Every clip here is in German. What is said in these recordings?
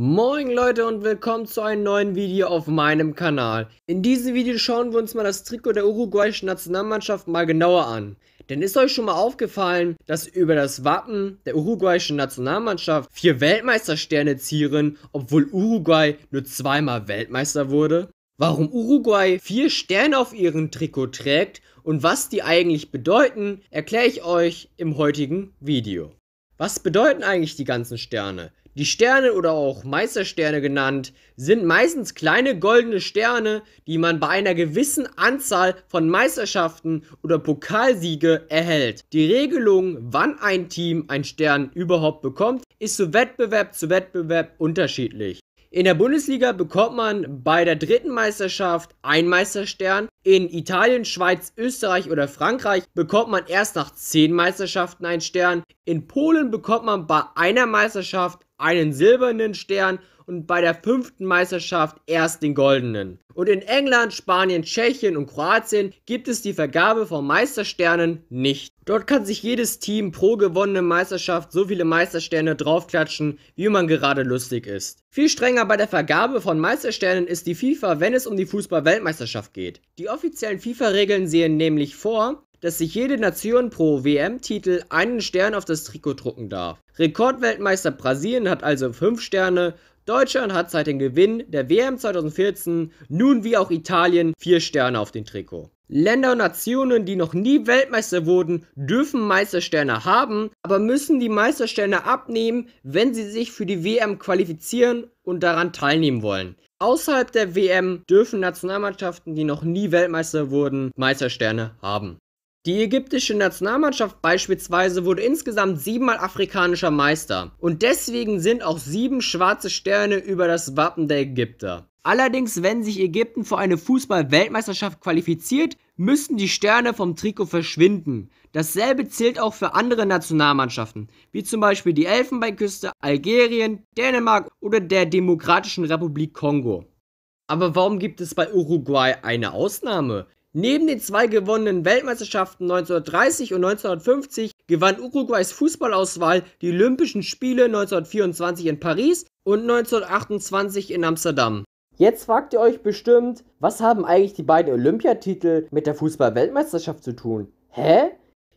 Moin Leute und willkommen zu einem neuen Video auf meinem Kanal. In diesem Video schauen wir uns mal das Trikot der uruguayischen Nationalmannschaft mal genauer an. Denn ist euch schon mal aufgefallen, dass über das Wappen der uruguayischen Nationalmannschaft vier Weltmeistersterne zieren, obwohl Uruguay nur zweimal Weltmeister wurde? Warum Uruguay vier Sterne auf ihrem Trikot trägt und was die eigentlich bedeuten, erkläre ich euch im heutigen Video. Was bedeuten eigentlich die ganzen Sterne? Die Sterne oder auch Meistersterne genannt sind meistens kleine goldene Sterne, die man bei einer gewissen Anzahl von Meisterschaften oder Pokalsiege erhält. Die Regelung, wann ein Team einen Stern überhaupt bekommt, ist zu Wettbewerb zu Wettbewerb unterschiedlich. In der Bundesliga bekommt man bei der dritten Meisterschaft einen Meisterstern. In Italien, Schweiz, Österreich oder Frankreich bekommt man erst nach zehn Meisterschaften einen Stern. In Polen bekommt man bei einer Meisterschaft einen silbernen Stern und bei der fünften Meisterschaft erst den goldenen. Und in England, Spanien, Tschechien und Kroatien gibt es die Vergabe von Meistersternen nicht. Dort kann sich jedes Team pro gewonnene Meisterschaft so viele Meistersterne draufklatschen, wie man gerade lustig ist. Viel strenger bei der Vergabe von Meistersternen ist die FIFA, wenn es um die Fußball-Weltmeisterschaft geht. Die offiziellen FIFA-Regeln sehen nämlich vor, dass sich jede Nation pro WM-Titel einen Stern auf das Trikot drucken darf. Rekordweltmeister Brasilien hat also 5 Sterne, Deutschland hat seit dem Gewinn der WM 2014 nun wie auch Italien 4 Sterne auf dem Trikot. Länder und Nationen, die noch nie Weltmeister wurden, dürfen Meistersterne haben, aber müssen die Meistersterne abnehmen, wenn sie sich für die WM qualifizieren und daran teilnehmen wollen. Außerhalb der WM dürfen Nationalmannschaften, die noch nie Weltmeister wurden, Meistersterne haben. Die ägyptische Nationalmannschaft beispielsweise wurde insgesamt siebenmal afrikanischer Meister und deswegen sind auch sieben schwarze Sterne über das Wappen der Ägypter. Allerdings, wenn sich Ägypten für eine Fußball-Weltmeisterschaft qualifiziert, müssen die Sterne vom Trikot verschwinden. Dasselbe zählt auch für andere Nationalmannschaften, wie zum Beispiel die Elfenbeinküste, Algerien, Dänemark oder der Demokratischen Republik Kongo. Aber warum gibt es bei Uruguay eine Ausnahme? Neben den zwei gewonnenen Weltmeisterschaften 1930 und 1950 gewann Uruguays Fußballauswahl die Olympischen Spiele 1924 in Paris und 1928 in Amsterdam. Jetzt fragt ihr euch bestimmt, was haben eigentlich die beiden Olympiatitel mit der Fußball-Weltmeisterschaft zu tun? Hä?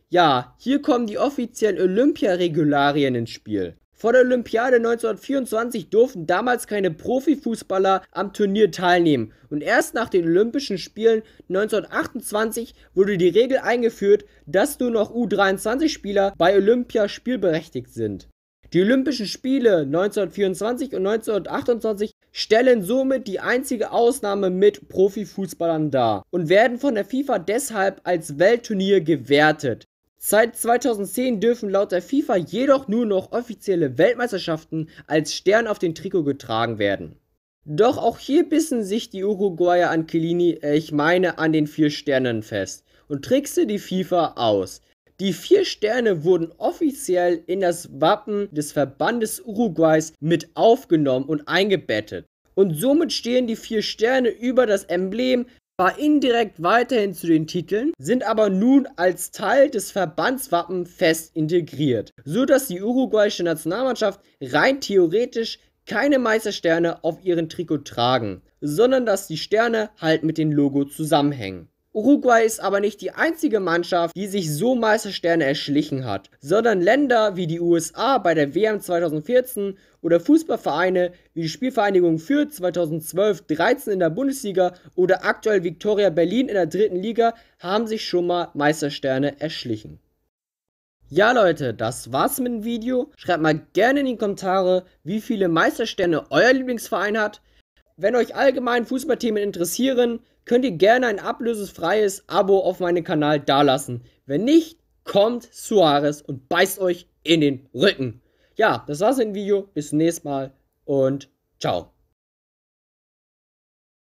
Ja, hier kommen die offiziellen Olympiaregularien ins Spiel. Vor der Olympiade 1924 durften damals keine Profifußballer am Turnier teilnehmen und erst nach den Olympischen Spielen 1928 wurde die Regel eingeführt, dass nur noch U23-Spieler bei Olympia spielberechtigt sind. Die Olympischen Spiele 1924 und 1928 stellen somit die einzige Ausnahme mit Profifußballern dar und werden von der FIFA deshalb als Weltturnier gewertet. Seit 2010 dürfen laut der FIFA jedoch nur noch offizielle Weltmeisterschaften als Stern auf den Trikot getragen werden. Doch auch hier bissen sich die Uruguayer an Chiellini, äh, ich meine an den vier Sternen fest und trickste die FIFA aus. Die vier Sterne wurden offiziell in das Wappen des Verbandes Uruguays mit aufgenommen und eingebettet. Und somit stehen die vier Sterne über das Emblem war indirekt weiterhin zu den Titeln, sind aber nun als Teil des Verbandswappen fest integriert, so dass die uruguayische Nationalmannschaft rein theoretisch keine Meistersterne auf ihren Trikot tragen, sondern dass die Sterne halt mit dem Logo zusammenhängen. Uruguay ist aber nicht die einzige Mannschaft, die sich so Meistersterne erschlichen hat, sondern Länder wie die USA bei der WM 2014 oder Fußballvereine wie die Spielvereinigung Fürth 2012-13 in der Bundesliga oder aktuell Viktoria Berlin in der dritten Liga haben sich schon mal Meistersterne erschlichen. Ja Leute, das war's mit dem Video. Schreibt mal gerne in die Kommentare, wie viele Meistersterne euer Lieblingsverein hat. Wenn euch allgemein Fußballthemen interessieren, könnt ihr gerne ein ablösefreies Abo auf meinen Kanal dalassen. Wenn nicht, kommt Suarez und beißt euch in den Rücken. Ja, das war's im Video. Bis zum nächsten Mal und ciao.